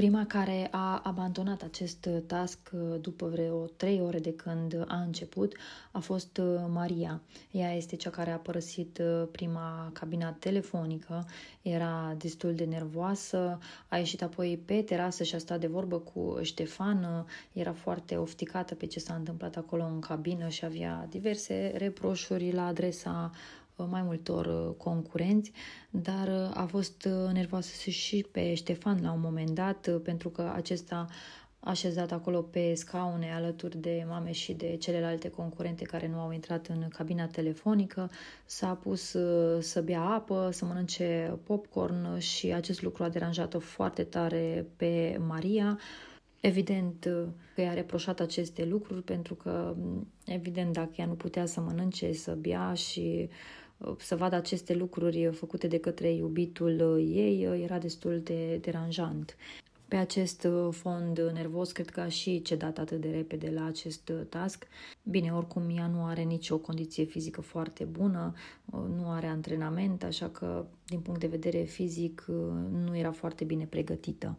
Prima care a abandonat acest uh, task uh, după vreo trei ore de când a început a fost uh, Maria. Ea este cea care a părăsit prima cabina telefonică, era destul de nervoasă, a ieșit apoi pe terasă și a stat de vorbă cu Ștefan, era foarte ofticată pe ce s-a întâmplat acolo în cabină și avea diverse reproșuri la adresa Uh, mai multor uh, concurenți, dar uh, a fost nervoasă și pe Ștefan la un moment dat, pentru că acesta așezat acolo pe scaune alături de mame și de celelalte concurente care nu au intrat în cabina telefonică, s-a pus să bea apă, să mănânce popcorn și acest lucru a deranjat-o foarte tare pe Maria. Evident că i-a reproșat aceste lucruri pentru că, mm, evident, dacă ea nu putea să mănânce, să bea și să vadă aceste lucruri făcute de către iubitul ei era destul de deranjant. Pe acest fond nervos, cred că a și cedat atât de repede la acest task. Bine, oricum ea nu are nicio condiție fizică foarte bună, nu are antrenament, așa că din punct de vedere fizic nu era foarte bine pregătită.